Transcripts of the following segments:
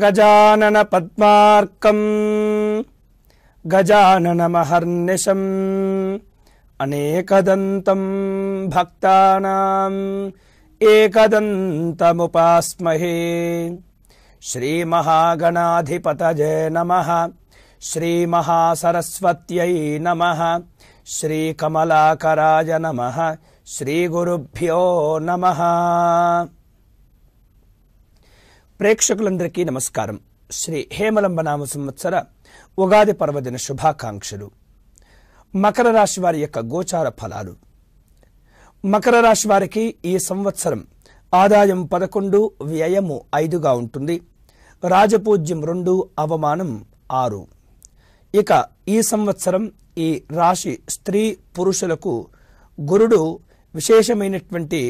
गजाननपद्मार्कम् गजाननमहर्निशम् अनेकदन्तम् भक्तानाम् एकदन्तमुपास्महे श्रीमहागणाधिपतये नमः श्रीमहासरस्वत्यै नमः श्रीकमलाकराय नमः श्रीगुरुभ्यो नमः ప్రేక్షకులందరికీ నమస్కారం శ్రీ హేమలంబ నామ సంవత్సర ఉగాది పర్వదిన శుభాకాంక్షలు మకర రాశి వారి యొక్క గోచార ఫలాలు మకర రాశి వారికి ఈ సంవత్సరం ఆదాయం పదకొండు వ్యయము ఐదుగా ఉంటుంది రాజపూజ్యం రెండు అవమానం ఆరు ఇక ఈ సంవత్సరం ఈ రాశి స్త్రీ పురుషులకు గురుడు విశేషమైనటువంటి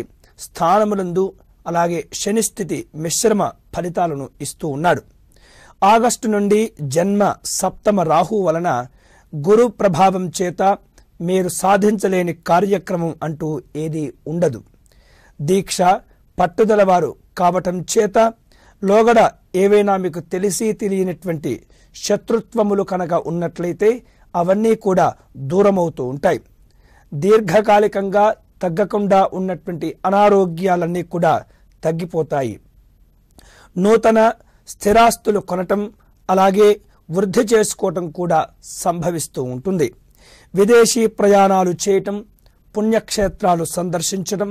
స్థానములందు అలాగే శనిస్థితి మిశ్రమ ఫలితాలను ఇస్తూ ఉన్నాడు ఆగస్టు నుండి జన్మ సప్తమ రాహు వలన గురు ప్రభావం చేత మీరు సాధించలేని కార్యక్రమం అంటూ ఏదీ ఉండదు దీక్ష పట్టుదల వారు కావటం చేత లోగడ ఏవైనా మీకు తెలిసి తెలియనటువంటి శత్రుత్వములు కనుక ఉన్నట్లయితే అవన్నీ కూడా దూరమవుతూ ఉంటాయి దీర్ఘకాలికంగా తగ్గకుండా ఉన్నటువంటి అనారోగ్యాలన్నీ కూడా తగ్గిపోతాయి నూతన స్థిరాస్తులు కొనటం అలాగే వృద్ధి చేసుకోవటం కూడా సంభవిస్తూ ఉంటుంది విదేశీ ప్రయాణాలు చేయటం పుణ్యక్షేత్రాలు సందర్శించడం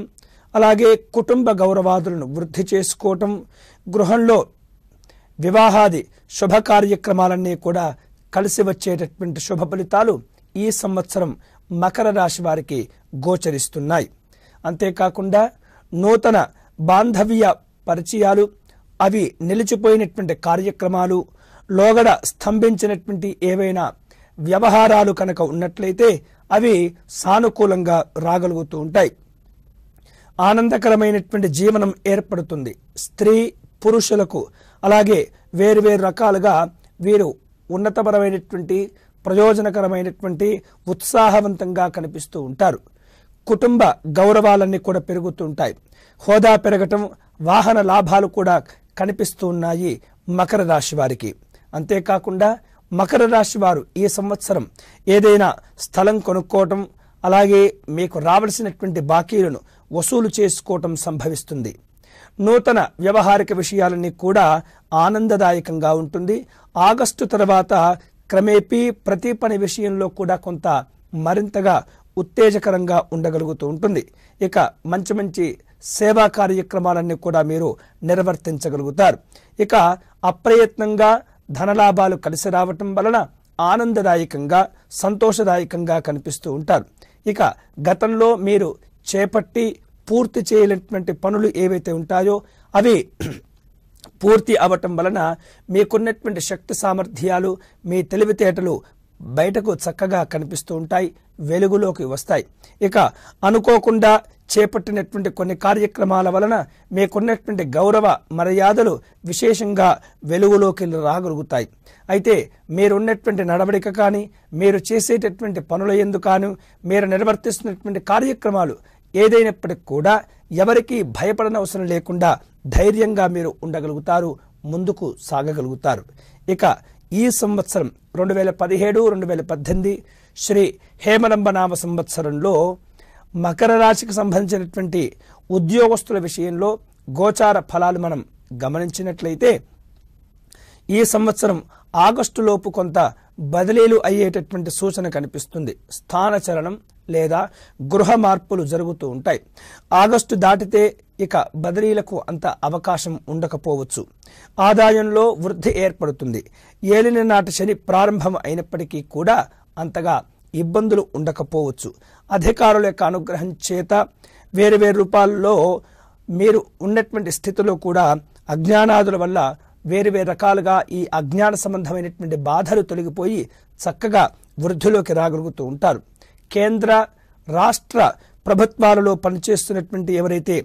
అలాగే కుటుంబ గౌరవాదులను వృద్ధి చేసుకోవటం గృహంలో వివాహాది శుభ కార్యక్రమాలన్నీ కూడా కలిసి వచ్చేటటువంటి శుభ ఫలితాలు ఈ సంవత్సరం మకర రాశి వారికి గోచరిస్తున్నాయి అంతేకాకుండా నూతన బాంధవ్య పరిచయాలు అవి నిలిచిపోయినటువంటి కార్యక్రమాలు లోగడ స్తంభించినటువంటి ఏవైనా వ్యవహారాలు కనుక ఉన్నట్లయితే అవి సానుకూలంగా రాగలుగుతూ ఉంటాయి ఆనందకరమైనటువంటి జీవనం ఏర్పడుతుంది స్త్రీ పురుషులకు అలాగే వేరువేరు రకాలుగా వీరు ఉన్నతపరమైనటువంటి ప్రయోజనకరమైనటువంటి ఉత్సాహవంతంగా కనిపిస్తూ ఉంటారు కుటుంబ గౌరవాలన్నీ కూడా పెరుగుతుంటాయి హోదా పెరగటం వాహన లాభాలు కూడా కనిపిస్తూ ఉన్నాయి మకర రాశి వారికి అంతేకాకుండా మకర రాశి వారు ఈ సంవత్సరం ఏదైనా స్థలం కొనుక్కోవటం అలాగే మీకు రావలసినటువంటి బాకీలను వసూలు చేసుకోవటం సంభవిస్తుంది నూతన వ్యవహారిక విషయాలన్నీ కూడా ఆనందదాయకంగా ఉంటుంది ఆగస్టు తర్వాత క్రమేపీ ప్రతి పని విషయంలో కూడా కొంత మరింతగా ఉత్తేజకరంగా ఉండగలుగుతూ ఉంటుంది ఇక మంచి మంచి సేవా కార్యక్రమాలన్నీ కూడా మీరు నిర్వర్తించగలుగుతారు ఇక అప్రయత్నంగా ధనలాభాలు కలిసి రావటం వలన ఆనందదాయకంగా సంతోషదాయకంగా కనిపిస్తూ ఉంటారు ఇక గతంలో మీరు చేపట్టి పూర్తి చేయలేనటువంటి పనులు ఏవైతే ఉంటాయో అవి పూర్తి అవటం వలన మీకున్నటువంటి శక్తి సామర్థ్యాలు మీ తెలివితేటలు బయటకు చక్కగా కనిపిస్తూ ఉంటాయి వెలుగులోకి వస్తాయి ఇక అనుకోకుండా చేపట్టినటువంటి కొన్ని కార్యక్రమాల వలన మీకున్నటువంటి గౌరవ మర్యాదలు విశేషంగా వెలుగులోకి రాగలుగుతాయి అయితే మీరున్నటువంటి నడవడిక కానీ మీరు చేసేటటువంటి పనుల ఎందుకాను మీరు నిర్వర్తిస్తున్నటువంటి కార్యక్రమాలు ఏదైనప్పటికీ కూడా ఎవరికీ భయపడనవసరం లేకుండా ధైర్యంగా మీరు ఉండగలుగుతారు ముందుకు సాగగలుగుతారు ఇక ఈ సంవత్సరం రెండు వేల పదిహేడు రెండు వేల పద్దెనిమిది శ్రీ హేమలంబనామ సంవత్సరంలో మకర రాశికి సంబంధించినటువంటి ఉద్యోగస్తుల విషయంలో గోచార ఫలాలు మనం గమనించినట్లయితే ఈ సంవత్సరం ఆగస్టులోపు కొంత బదిలీలు అయ్యేటటువంటి సూచన కనిపిస్తుంది స్థానచలనం లేదా గృహ మార్పులు జరుగుతూ ఉంటాయి ఆగస్టు దాటితే ఇక బదిలీలకు అంత అవకాశం ఉండకపోవచ్చు ఆదాయంలో వృద్ధి ఏర్పడుతుంది ఏలిన నాటి శని ప్రారంభం అయినప్పటికీ కూడా అంతగా ఇబ్బందులు ఉండకపోవచ్చు అధికారుల యొక్క అనుగ్రహం చేత వేరు వేరు రూపాల్లో మీరు ఉన్నటువంటి స్థితిలో కూడా అజ్ఞానాదుల వల్ల వేరు వేరు రకాలుగా ఈ అజ్ఞాన సంబంధమైనటువంటి బాధలు తొలగిపోయి చక్కగా వృద్ధిలోకి రాగలుగుతూ ఉంటారు కేంద్ర రాష్ట్ర ప్రభుత్వాలలో పనిచేస్తున్నటువంటి ఎవరైతే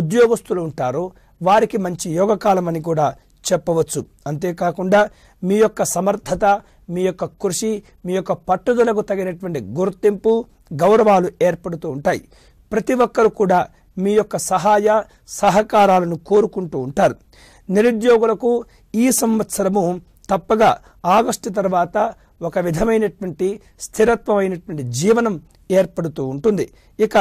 ఉద్యోగస్తులు ఉంటారో వారికి మంచి యోగకాలం అని కూడా చెప్పవచ్చు అంతేకాకుండా మీ యొక్క సమర్థత మీ యొక్క కృషి మీ యొక్క పట్టుదలకు తగినటువంటి గుర్తింపు గౌరవాలు ఏర్పడుతూ ఉంటాయి ప్రతి ఒక్కరు కూడా మీ యొక్క సహాయ సహకారాలను కోరుకుంటూ ఉంటారు నిరుద్యోగులకు ఈ సంవత్సరము తప్పగా ఆగస్టు తర్వాత ఒక విధమైనటువంటి స్థిరత్వమైనటువంటి జీవనం ఏర్పడుతూ ఉంటుంది ఇక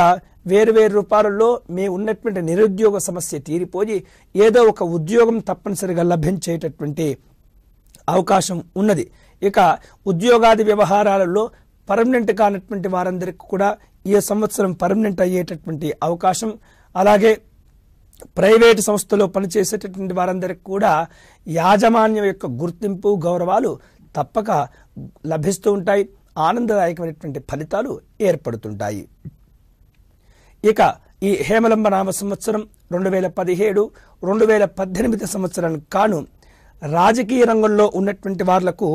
వేరు వేరు రూపాలలో మీ ఉన్నటువంటి నిరుద్యోగ సమస్య తీరిపోయి ఏదో ఒక ఉద్యోగం తప్పనిసరిగా లభించేటటువంటి అవకాశం ఉన్నది ఇక ఉద్యోగాది వ్యవహారాలలో పర్మనెంట్ కానటువంటి వారందరికీ కూడా ఈ సంవత్సరం పర్మనెంట్ అయ్యేటటువంటి అవకాశం అలాగే ప్రైవేటు సంస్థలో పనిచేసేటటువంటి వారందరికీ కూడా యాజమాన్యం యొక్క గుర్తింపు గౌరవాలు తప్పక లభిస్తూ ఉంటాయి ఆనందదాయకమైనటువంటి ఫలితాలు ఏర్పడుతుంటాయి ఇక ఈ హేమలంబ నామ సంవత్సరం రెండు వేల పదిహేడు రెండు వేల పద్దెనిమిది సంవత్సరం కాను రాజకీయ రంగంలో ఉన్నటువంటి వాళ్లకు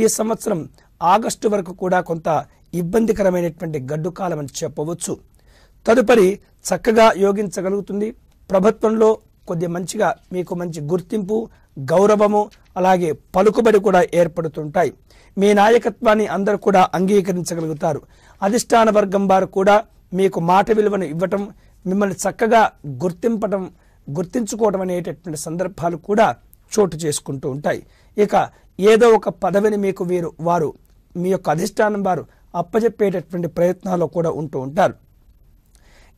ఈ సంవత్సరం ఆగస్టు వరకు కూడా కొంత ఇబ్బందికరమైనటువంటి గడ్డు కాలం అని చెప్పవచ్చు తదుపరి చక్కగా యోగించగలుగుతుంది ప్రభుత్వంలో కొద్ది మంచిగా మీకు మంచి గుర్తింపు గౌరవము అలాగే పలుకుబడి కూడా ఏర్పడుతుంటాయి మీ నాయకత్వాన్ని అందరూ కూడా అంగీకరించగలుగుతారు అధిష్టాన వర్గం వారు కూడా మీకు మాట విలువను ఇవ్వటం మిమ్మల్ని చక్కగా గుర్తింపటం గుర్తించుకోవడం అనేటటువంటి సందర్భాలు కూడా చోటు చేసుకుంటూ ఉంటాయి ఇక ఏదో ఒక పదవిని మీకు వీరు వారు మీ యొక్క అధిష్టానం వారు అప్పజెప్పేటటువంటి ప్రయత్నాలు కూడా ఉంటూ ఉంటారు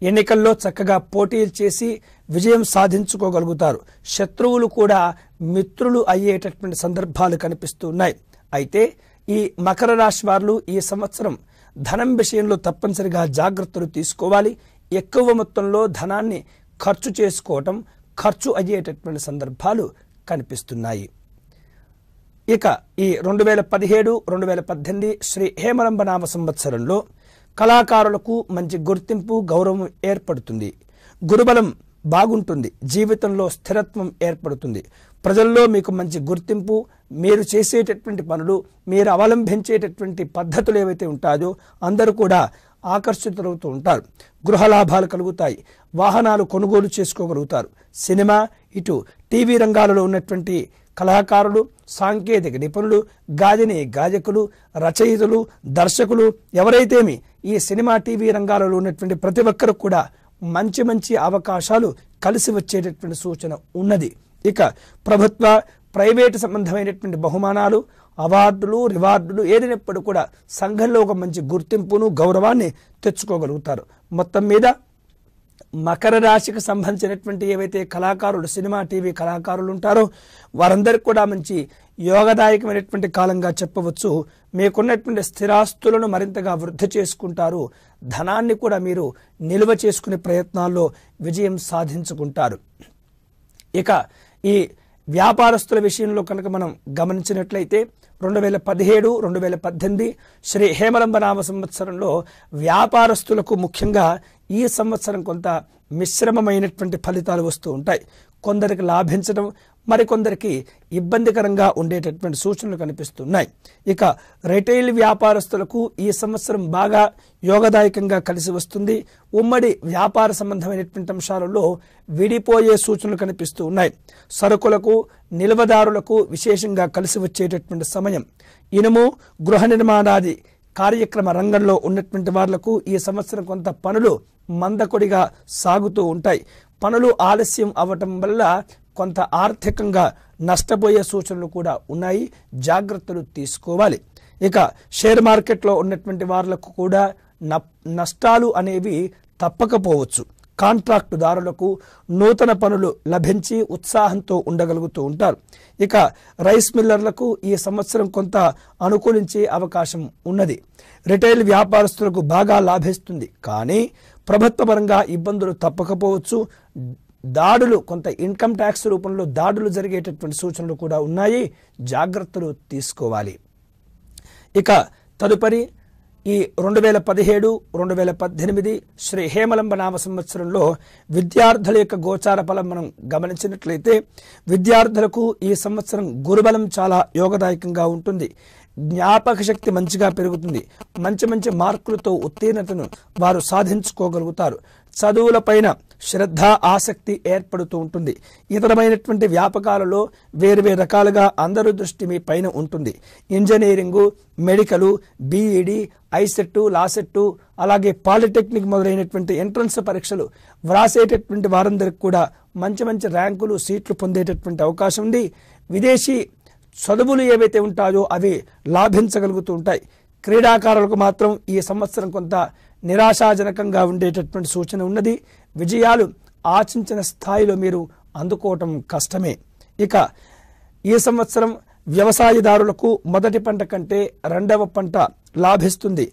ఎన్నికల్లో చక్కగా పోటీలు చేసి విజయం సాధించుకోగలుగుతారు శత్రువులు కూడా మిత్రులు అయ్యేటటువంటి సందర్భాలు కనిపిస్తున్నాయి అయితే ఈ మకర రాశి వారు ఈ సంవత్సరం ధనం విషయంలో తప్పనిసరిగా జాగ్రత్తలు తీసుకోవాలి ఎక్కువ మొత్తంలో ధనాన్ని ఖర్చు చేసుకోవటం ఖర్చు అయ్యేటటువంటి సందర్భాలు కనిపిస్తున్నాయి ఇక ఈ రెండు వేల పదిహేడు రెండు వేల పద్దెనిమిది శ్రీ హేమలంబ నామ సంవత్సరంలో కళాకారులకు మంచి గుర్తింపు గౌరవం ఏర్పడుతుంది గురుబలం బాగుంటుంది జీవితంలో స్థిరత్వం ఏర్పడుతుంది ప్రజల్లో మీకు మంచి గుర్తింపు మీరు చేసేటటువంటి పనులు మీరు అవలంబించేటటువంటి పద్ధతులు ఏవైతే ఉంటాయో అందరూ కూడా ఆకర్షితులవుతూ ఉంటారు గృహ లాభాలు కలుగుతాయి వాహనాలు కొనుగోలు చేసుకోగలుగుతారు సినిమా ఇటు టీవీ రంగాలలో ఉన్నటువంటి కళాకారులు సాంకేతిక నిపుణులు గాజిని గాయకులు రచయితలు దర్శకులు ఎవరైతేమి ఈ సినిమా టీవీ రంగాలలో ఉన్నటువంటి ప్రతి ఒక్కరు కూడా మంచి మంచి అవకాశాలు కలిసి వచ్చేటటువంటి సూచన ఉన్నది ఇక ప్రభుత్వ ప్రైవేటు సంబంధమైనటువంటి బహుమానాలు అవార్డులు రివార్డులు ఏదైనప్పుడు కూడా సంఘంలో ఒక మంచి గుర్తింపును గౌరవాన్ని తెచ్చుకోగలుగుతారు మొత్తం మీద మకర రాశికి సంబంధించినటువంటి ఏవైతే కళాకారులు సినిమా టీవీ కళాకారులు ఉంటారో వారందరికీ కూడా మంచి యోగదాయకమైనటువంటి కాలంగా చెప్పవచ్చు మీకున్నటువంటి స్థిరాస్తులను మరింతగా వృద్ధి చేసుకుంటారు ధనాన్ని కూడా మీరు నిల్వ చేసుకునే ప్రయత్నాల్లో విజయం సాధించుకుంటారు ఇక ఈ వ్యాపారస్తుల విషయంలో కనుక మనం గమనించినట్లయితే రెండు వేల పదిహేడు రెండు వేల పద్దెనిమిది శ్రీ హేమలంబ నామ సంవత్సరంలో వ్యాపారస్తులకు ముఖ్యంగా ఈ సంవత్సరం కొంత మిశ్రమమైనటువంటి ఫలితాలు వస్తూ ఉంటాయి కొందరికి లాభించడం మరికొందరికి ఇబ్బందికరంగా ఉండేటటువంటి సూచనలు కనిపిస్తున్నాయి ఇక రిటైల్ వ్యాపారస్తులకు ఈ సంవత్సరం బాగా యోగదాయకంగా కలిసి వస్తుంది ఉమ్మడి వ్యాపార సంబంధమైనటువంటి అంశాలలో విడిపోయే సూచనలు కనిపిస్తూ ఉన్నాయి సరుకులకు నిల్వదారులకు విశేషంగా కలిసి వచ్చేటటువంటి సమయం ఇనుము గృహ నిర్మాణాది కార్యక్రమ రంగంలో ఉన్నటువంటి వాళ్లకు ఈ సంవత్సరం కొంత పనులు మందకొడిగా సాగుతూ ఉంటాయి పనులు ఆలస్యం అవటం వల్ల కొంత ఆర్థికంగా నష్టపోయే సూచనలు కూడా ఉన్నాయి జాగ్రత్తలు తీసుకోవాలి ఇక షేర్ మార్కెట్లో ఉన్నటువంటి వాళ్లకు కూడా నష్టాలు అనేవి తప్పకపోవచ్చు కాంట్రాక్టుదారులకు నూతన పనులు లభించి ఉత్సాహంతో ఉండగలుగుతూ ఉంటారు ఇక రైస్ మిల్లర్లకు ఈ సంవత్సరం కొంత అనుకూలించే అవకాశం ఉన్నది రిటైల్ వ్యాపారస్తులకు బాగా లాభిస్తుంది కానీ ప్రభుత్వపరంగా ఇబ్బందులు తప్పకపోవచ్చు దాడులు కొంత ఇన్కమ్ ట్యాక్స్ రూపంలో దాడులు జరిగేటటువంటి సూచనలు కూడా ఉన్నాయి జాగ్రత్తలు తీసుకోవాలి ఇక తదుపరి ఈ రెండు వేల పదిహేడు రెండు వేల పద్దెనిమిది శ్రీ హేమలంబ నామ సంవత్సరంలో విద్యార్థుల యొక్క గోచార ఫలం మనం గమనించినట్లయితే విద్యార్థులకు ఈ సంవత్సరం గురుబలం చాలా యోగదాయకంగా ఉంటుంది జ్ఞాపక శక్తి మంచిగా పెరుగుతుంది మంచి మంచి మార్కులతో ఉత్తీర్ణతను వారు సాధించుకోగలుగుతారు చదువులపైన శ్రద్ధ ఆసక్తి ఏర్పడుతూ ఉంటుంది ఇతరమైనటువంటి వ్యాపకాలలో వేరువేరు రకాలుగా అందరి దృష్టి మీ పైన ఉంటుంది ఇంజనీరింగు మెడికలు బీఈడి ఐసెట్టు లాసెట్టు అలాగే పాలిటెక్నిక్ మొదలైనటువంటి ఎంట్రన్స్ పరీక్షలు వ్రాసేటటువంటి వారందరికి కూడా మంచి మంచి ర్యాంకులు సీట్లు పొందేటటువంటి అవకాశం ఉంది విదేశీ చదువులు ఏవైతే ఉంటాయో అవి లాభించగలుగుతూ ఉంటాయి క్రీడాకారులకు మాత్రం ఈ సంవత్సరం కొంత నిరాశాజనకంగా ఉండేటటువంటి సూచన ఉన్నది విజయాలు ఆశించిన స్థాయిలో మీరు అందుకోవటం కష్టమే ఇక ఈ సంవత్సరం వ్యవసాయదారులకు మొదటి పంట కంటే రెండవ పంట లాభిస్తుంది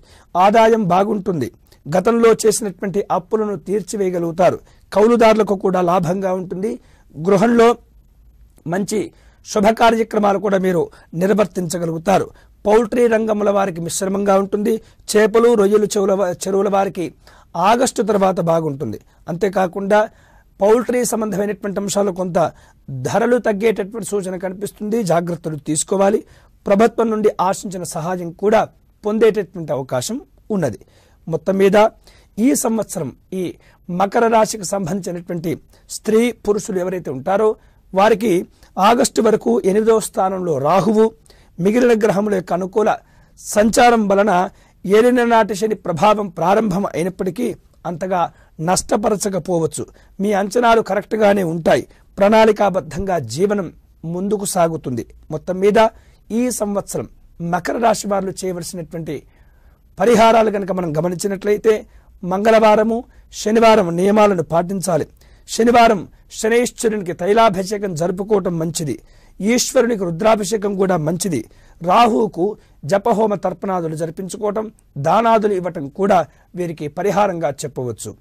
ఆదాయం బాగుంటుంది గతంలో చేసినటువంటి అప్పులను తీర్చివేయగలుగుతారు కౌలుదారులకు కూడా లాభంగా ఉంటుంది గృహంలో మంచి శుభ కార్యక్రమాలు కూడా మీరు నిర్వర్తించగలుగుతారు పౌల్ట్రీ రంగముల వారికి మిశ్రమంగా ఉంటుంది చేపలు రొయ్యలు చెవుల చెరువుల వారికి ఆగస్టు తర్వాత బాగుంటుంది అంతేకాకుండా పౌల్ట్రీ సంబంధమైనటువంటి అంశాలు కొంత ధరలు తగ్గేటటువంటి సూచన కనిపిస్తుంది జాగ్రత్తలు తీసుకోవాలి ప్రభుత్వం నుండి ఆశించిన సహాయం కూడా పొందేటటువంటి అవకాశం ఉన్నది మొత్తం మీద ఈ సంవత్సరం ఈ మకర రాశికి సంబంధించినటువంటి స్త్రీ పురుషులు ఎవరైతే ఉంటారో వారికి ఆగస్టు వరకు ఎనిమిదవ స్థానంలో రాహువు మిగిలిన గ్రహముల యొక్క అనుకూల సంచారం వలన నాటి శని ప్రభావం ప్రారంభం అయినప్పటికీ అంతగా నష్టపరచకపోవచ్చు మీ అంచనాలు కరెక్ట్గానే ఉంటాయి ప్రణాళికాబద్ధంగా జీవనం ముందుకు సాగుతుంది మొత్తం మీద ఈ సంవత్సరం మకర రాశి వారు చేయవలసినటువంటి పరిహారాలు కనుక మనం గమనించినట్లయితే మంగళవారము శనివారం నియమాలను పాటించాలి శనివారం శనైశ్వరునికి తైలాభిషేకం జరుపుకోవటం మంచిది ఈశ్వరునికి రుద్రాభిషేకం కూడా మంచిది రాహుకు జపహోమ తర్పణాదులు జరిపించుకోవటం దానాదులు ఇవ్వటం కూడా వీరికి పరిహారంగా చెప్పవచ్చు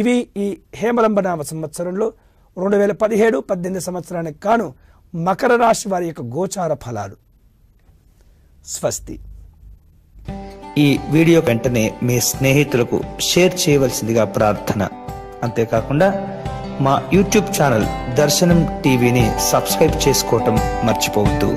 ఇవి ఈ హేమలంబనామ సంవత్సరంలో రెండు వేల పదిహేడు పద్దెనిమిది సంవత్సరానికి కాను మకర రాశి వారి యొక్క గోచార ఫలాలు స్వస్తి ఈ వీడియో వెంటనే మీ స్నేహితులకు షేర్ చేయవలసిందిగా ప్రార్థన అంతేకాకుండా మా యూట్యూబ్ ఛానల్ దర్శనం టీవీని సబ్స్క్రైబ్ చేసుకోవటం మర్చిపోవద్దు